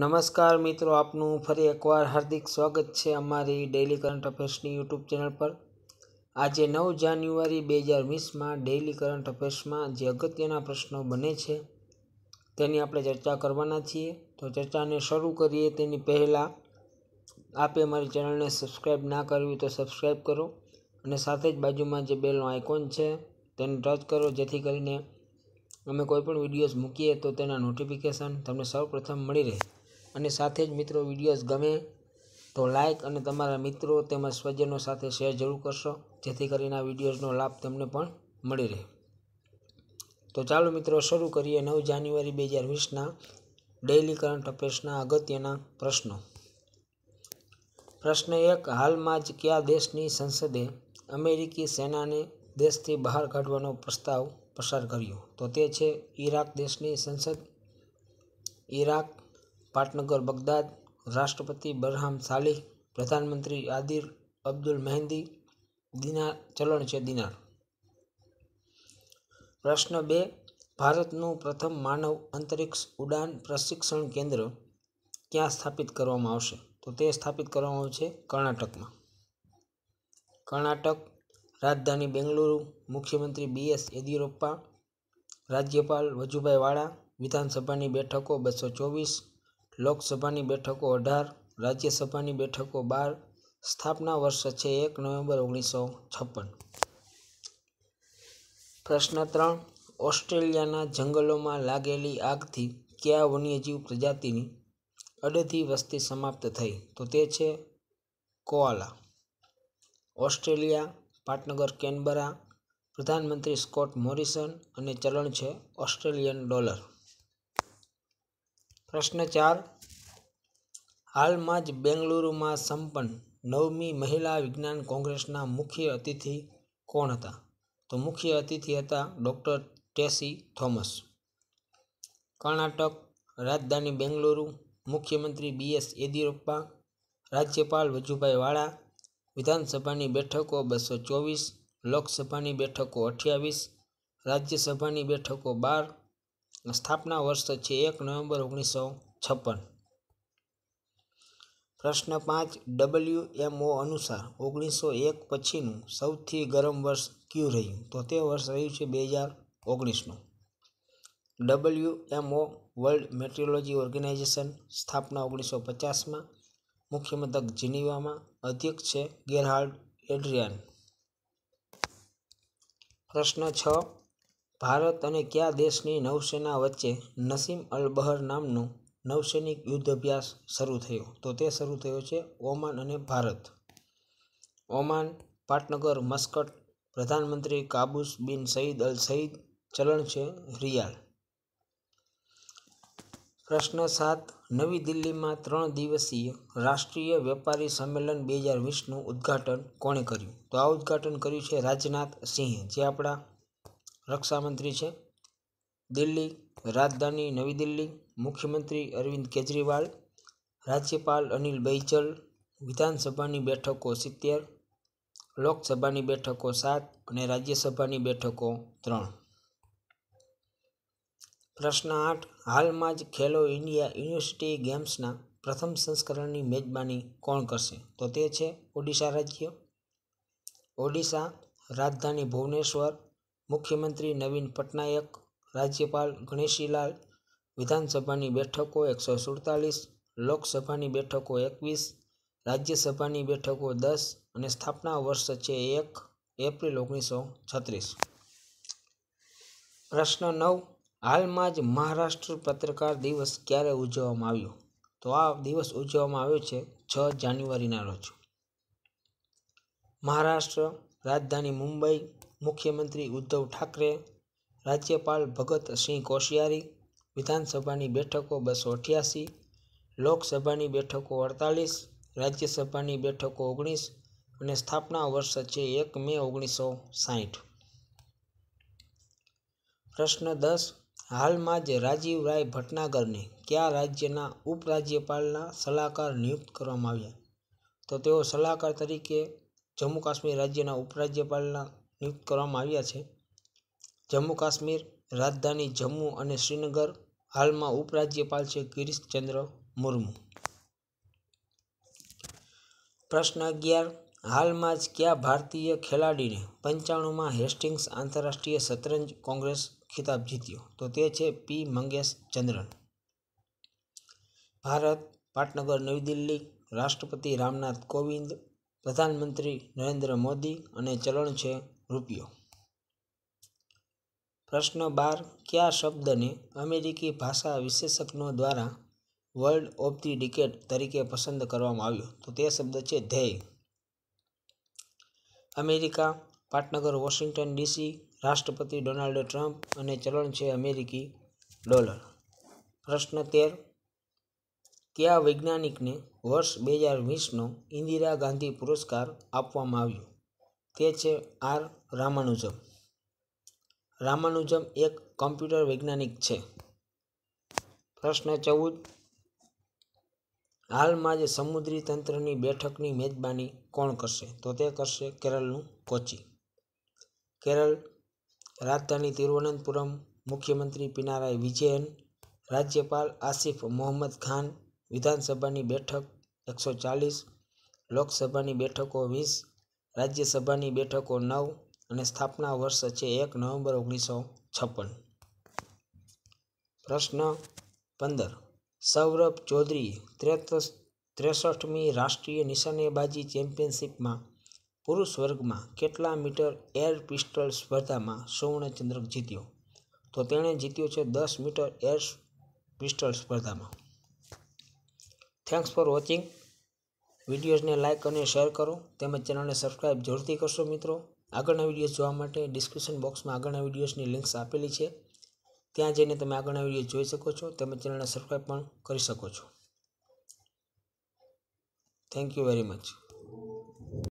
નમસ્કાર મિત્રો આપનું ફરી એકવાર હાર્દિક સ્વાગત છે અમારી ડેઇલી કરંટ અફેર્સની યુટ્યુબ ચેનલ પર આજે નવ જાન્યુઆરી બે હજાર વીસમાં ડેઇલી કરંટ અફેર્સમાં જે અગત્યના પ્રશ્નો બને છે તેની આપણે ચર્ચા કરવાના છીએ તો ચર્ચાને શરૂ કરીએ તેની પહેલાં આપે મારી ચેનલને સબસ્ક્રાઈબ ના કરવી તો સબસ્ક્રાઈબ કરો અને સાથે જ બાજુમાં જે બેલનો આઇકોન છે તેને ટચ કરો જેથી કરીને અમે કોઈપણ વિડીયોઝ મૂકીએ તો તેના નોટિફિકેશન તમને સૌપ્રથમ મળી રહે અને સાથે જ મિત્રો વિડીયોઝ ગમે તો લાઇક અને તમારા મિત્રો તેમજ સ્વજનો સાથે શેર જરૂર કરશો જેથી કરીને આ વિડીયોઝનો લાભ તમને પણ મળી રહે તો ચાલો મિત્રો શરૂ કરીએ નવ જાન્યુઆરી બે હજાર વીસના ડેઇલી કરંટ અફેર્સના અગત્યના પ્રશ્નો પ્રશ્ન એક હાલમાં જ કયા દેશની સંસદે અમેરિકી સેનાને દેશથી બહાર કાઢવાનો પ્રસ્તાવ પસાર કર્યો તો તે છે ઈરાક દેશની સંસદ ઈરાક પાટનગર બગદાદ રાષ્ટ્રપતિ બરહામ સાલિહ પ્રધાનમંત્રી આદિર અબ્દુલ મહેંદી દિનાર ચલણ છે દિનાર પ્રશ્ન બે ભારતનું પ્રથમ માનવ અંતરિક્ષ ઉડાન પ્રશિક્ષણ કેન્દ્ર ક્યાં સ્થાપિત કરવામાં આવશે તો તે સ્થાપિત કરવામાં આવશે કર્ણાટકમાં કર્ણાટક રાજધાની બેંગલુરુ મુખ્યમંત્રી બી એસ યેદિયુરપ્પા રાજ્યપાલ વજુભાઈ વાળા વિધાનસભાની બેઠકો બસો ચોવીસ લોકસભાની બેઠકો અઢાર રાજ્યસભાની બેઠકો બાર સ્થાપના વર્ષ છે એક નવેમ્બર ઓગણીસો છપ્પન પ્રશ્ન ત્રણ ઓસ્ટ્રેલિયાના જંગલોમાં લાગેલી આગથી કયા વન્યજીવ પ્રજાતિની અડધી વસ્તી સમાપ્ત થઈ તો તે છે કોઆલા ઓસ્ટ્રેલિયા પાટનગર કેનબરા પ્રધાનમંત્રી સ્કોટ મોરિસન અને ચલણ છે ઓસ્ટ્રેલિયન ડોલર પ્રશ્ન ચાર હાલમાં જ બેંગલુરુમાં સંપન્ન નવમી મહિલા વિજ્ઞાન કોંગ્રેસના મુખ્ય અતિથિ કોણ હતા તો મુખ્ય અતિથિ હતા ડૉક્ટર ટેસી થોમસ કર્ણાટક રાજધાની બેંગલુરુ મુખ્યમંત્રી બી એસ યેદિયુરપ્પા રાજ્યપાલ વજુભાઈ વાળા વિધાનસભાની બેઠકો બસો ચોવીસ લોકસભાની બેઠકો અઠ્યાવીસ રાજ્યસભાની બેઠકો બાર સ્થાપના વર્ષ છે એક નવેમ્બર ઓગણીસો છપ્પન પ્રશ્ન પાંચ ડબલ્યુ એમઓ અનુસાર ઓગણીસો એક પછીનું સૌથી ગરમ વર્ષ ક્યુ રહ્યું તો તે વર્ષ રહ્યું છે બે હજાર ઓગણીસનું W MO world meteorology organisation સ્થાપના ઓગણીસો પચાસમાં મુખ્ય મથક જીનીવામાં અધ્યક્ષ છે ગેરહાર્ડ એડ્રિયાન પ્રશ્ન છ ભારત અને કયા દેશની નૌસેના વચ્ચે નસીમ અલ બહર નામનો નૌસૈનિક યુદ્ધ અભ્યાસ શરૂ થયો તો તે શરૂ થયો છે ઓમાન અને ભારત ઓમાન પાટનગર મસ્કટ પ્રધાનમંત્રી કાબુસ બિન સઈદ અલ સઈદ ચલણ છે રિયાલ પ્રશ્ન સાત નવી દિલ્હીમાં ત્રણ દિવસીય રાષ્ટ્રીય વેપારી સંમેલન બે હજાર વીસનું ઉદ્ઘાટન કોણે કર્યું તો આ ઉદ્ઘાટન કર્યું છે રાજનાથ સિંહ જે આપણા રક્ષામંત્રી છે દિલ્હી રાજધાની નવી દિલ્હી મુખ્યમંત્રી અરવિંદ કેજરીવાલ રાજ્યપાલ અનિલ બૈજલ વિધાનસભાની બેઠકો સિત્તેર લોકસભાની બેઠકો સાત અને રાજ્યસભાની બેઠકો ત્રણ પ્રશ્ન આઠ હાલમાં જ ખેલો ઇન્ડિયા યુનિવર્સિટી ગેમ્સના પ્રથમ સંસ્કરણની મેજબાની કોણ કરશે તો તે છે ઓડિશા રાજ્ય ઓડિશા રાજધાની ભુવનેશ્વર મુખ્યમંત્રી નવીન પટનાયક રાજ્યપાલ ગણેશીલાલ વિધાનસભાની બેઠકો એકસો સુડતાલીસ લોકસભાની બેઠકો એકવીસ રાજ્યસભાની બેઠકો દસ અને સ્થાપના વર્ષ છે એક એપ્રિલ ઓગણીસો છત્રીસ પ્રશ્ન નવ હાલમાં જ મહારાષ્ટ્ર પત્રકાર દિવસ ક્યારે ઉજવવામાં આવ્યો તો આ દિવસ ઉજવવામાં આવ્યો છે છ જાન્યુઆરીના રોજ મહારાષ્ટ્ર રાજધાની મુંબઈ મુખ્યમંત્રી ઉદ્ધવ ઠાકરે રાજ્યપાલ ભગતસિંહ કોશિયારી વિધાનસભાની બેઠકો બસો અઠ્યાસી લોકસભાની બેઠકો અડતાલીસ રાજ્યસભાની બેઠકો ઓગણીસ અને સ્થાપના વર્ષ છે એક મે ઓગણીસો સાહીઠ પ્રશ્ન દસ હાલમાં જ રાજીવ રાય ભટનાગરને કયા રાજ્યના ઉપરાજ્યપાલના સલાહકાર નિયુક્ત કરવામાં આવ્યા તો તેઓ સલાહકાર તરીકે જમ્મુ કાશ્મીર રાજ્યના ઉપરાજ્યપાલના નિયુક્ત કરવામાં આવ્યા છે જમ્મુ કાશ્મીર રાજધાની જમ્મુ અને શ્રીનગર હાલમાં ઉપરાજ્યપાલ છે ગિરીશચંદ્ર મુર્મુ પ્રશ્ન અગિયાર હાલમાં જ કયા ભારતીય ખેલાડીને પંચાણુંમાં હેસ્ટિંગ્સ આંતરરાષ્ટ્રીય શતરંજ કોંગ્રેસ ખિતાબ જીત્યો તો તે છે પી મંગેશ ચંદ્રન ભારત પાટનગર નવી દિલ્હી રાષ્ટ્રપતિ રામનાથ કોવિંદ પ્રધાનમંત્રી નરેન્દ્ર મોદી અને ચલણ છે રૂપિયો પ્રશ્ન બાર કયા શબ્દને અમેરિકી ભાષા વિશેષજ્ઞો દ્વારા વર્લ્ડ ઓફ ધી ડિકેટ તરીકે પસંદ કરવામાં આવ્યો તો તે શબ્દ છે ધ્યેય અમેરિકા પાટનગર વોશિંગ્ટન ડીસી રાષ્ટ્રપતિ ડોનાલ્ડ ટ્રમ્પ અને ચલણ છે અમેરિકી ડોલર પ્રશ્ન તેર કયા વૈજ્ઞાનિકને વર્ષ બે હજાર વીસનો ઇન્દિરા ગાંધી પુરસ્કાર આપવામાં આવ્યો તે છે આર રામાનુજમ રામાનુજમ એક કમ્પ્યુટર વૈજ્ઞાનિક છે પ્રશ્ન ચૌદ હાલમાં જ સમુદ્રી તંત્રની બેઠકની મેજબાની કોણ કરશે તો તે કરશે કેરળનું કોચી કેરળ રાજધાની તિરુવનંતપુરમ મુખ્યમંત્રી પિનારાય વિજયન રાજ્યપાલ આસિફ મોહમ્મદ ખાન વિધાનસભાની બેઠક એકસો ચાલીસ લોકસભાની બેઠકો વીસ રાજ્યસભાની બેઠકો નવ અને સ્થાપના વર્ષ છે એક નવેમ્બર ઓગણીસો છપ્પન પ્રશ્ન પંદર સૌરભ ચૌધરી ત્રેસઠમી રાષ્ટ્રીય નિશાનેબાજી ચેમ્પિયનશિપમાં પુરુષ વર્ગમાં કેટલા મીટર એર પિસ્ટલ સ્પર્ધામાં સુવર્ણચંદ્રક જીત્યો તો તેણે જીત્યો છે દસ મીટર એર પિસ્ટલ સ્પર્ધામાં થેન્ક્સ ફોર વોચિંગ વિડીયોઝને લાઇક અને શેર કરો તેમજ ચેનલને સબસ્ક્રાઈબ જરૂરથી કરશો મિત્રો આગળના વિડીયોઝ જોવા માટે ડિસ્ક્રિપ્શન બોક્સમાં આગળના વિડીયોઝની લિંક્સ આપેલી છે ત્યાં જઈને તમે આગળના વિડીયો જોઈ શકો છો તેમજ ચેનલને સબસ્ક્રાઈબ પણ કરી શકો છો થેન્ક યુ વેરી મચ